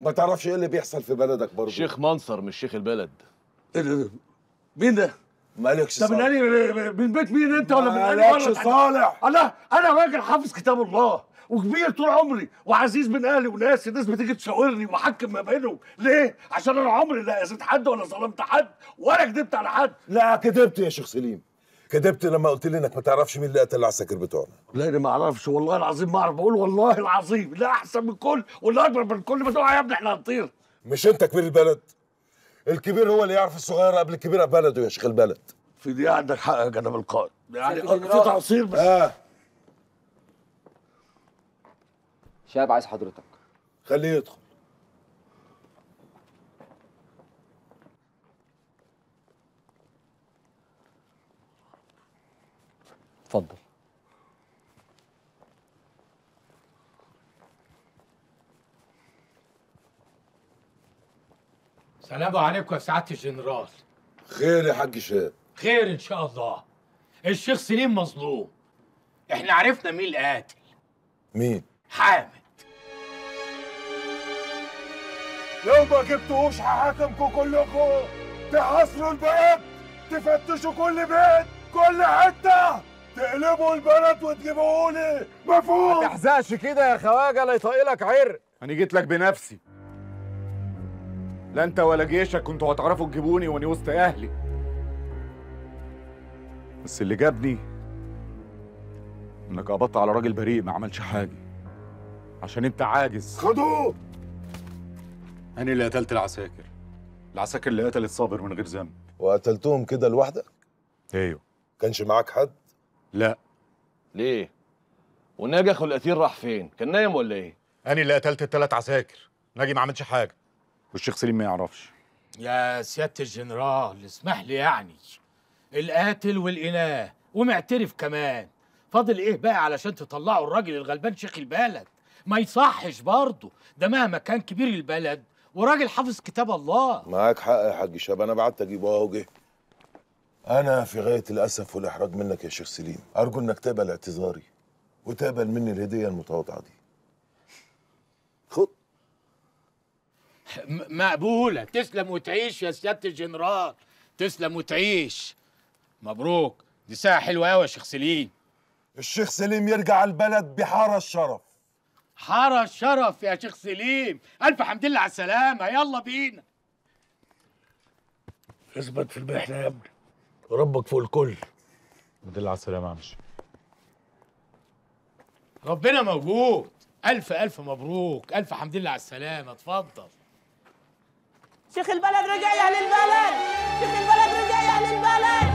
ما تعرفش ايه اللي بيحصل في بلدك برضه شيخ منصر مش شيخ البلد إيه، إيه، مين ده؟ مالكش صالح طب من من بيت مين انت ولا من انهي مالكش صالح انا انا راجل حافظ كتاب الله وكبير طول عمري وعزيز من اهلي وناسي الناس بتيجي تشاورني واحكم ما بينهم ليه؟ عشان انا عمري لا اذيت حد ولا ظلمت حد ولا كذبت على حد لا كذبت يا شيخ سليم كذبت لما قلت لي انك ما تعرفش مين اللي قتل العساكر بتوعنا لا انا ما اعرفش والله العظيم ما اعرف بقول والله العظيم لا احسن من الكل ولا اكبر من الكل ما يا ابني احنا هنطير مش انت كبير البلد الكبير هو اللي يعرف الصغير قبل الكبير بلده يا شيخ البلد في دي عندك حق يا جناب القائد يعني في تعصير بس آه. شاب عايز حضرتك خليه يدخل اتفضل سلام عليكم يا سعاده الجنرال خير يا حاج شاب خير ان شاء الله الشيخ سليم مظلوم احنا عرفنا مين القاتل مين حامد لو ما جبتوش هحاكمكم كلكم تحاصروا البيت تفتشوا كل بيت كل حته تقلبوا البلد وتجيبوه لي مفهوم ما تحزقش كده يا خواجه لا يطق لك عرق انا جيت لك بنفسي لا انت ولا جيشك كنتوا هتعرفوا تجيبوني وانا وسط اهلي بس اللي جابني انك قبضت على راجل بريء ما عملش حاجه عشان انت عاجز خدوه انا اللي قتلت العساكر العساكر اللي قتلت صابر من غير ذنب وقتلتهم كده لوحدك ايوه كانش معاك حد لا ليه؟ وناجح القتيل راح فين؟ كان نايم ولا ايه؟ أنا اللي قتلت التلات عساكر، ناجي ما عملش حاجة والشيخ سليم ما يعرفش يا سيادة الجنرال اسمح لي يعني القاتل والإناه ومعترف كمان فاضل إيه بقى علشان تطلعوا الراجل الغلبان شيخ البلد ما يصحش برضه ده مهما كان كبير البلد وراجل حافظ كتاب الله معاك حق يا حاج شاب أنا بعت أجيبه أهو جه أنا في غاية الأسف والإحراج منك يا شيخ سليم أرجو أنك تقبل اعتذاري وتقبل مني الهدية المتواضعة دي خد مقبولة تسلم وتعيش يا سيادة الجنرال تسلم وتعيش مبروك دي ساعة حلوة أوي يا شيخ سليم الشيخ سليم يرجع البلد بحارة الشرف حارة الشرف يا شيخ سليم ألف حمد لله على السلامة يلا بينا اثبت في البحر يا ابني ربك فوق الكل وده اللي عصر يا معمش ربنا موجود الف الف مبروك الف حمد لله على السلامه اتفضل شيخ البلد رجع يا اهل البلد شيخ البلد رجع يا اهل البلد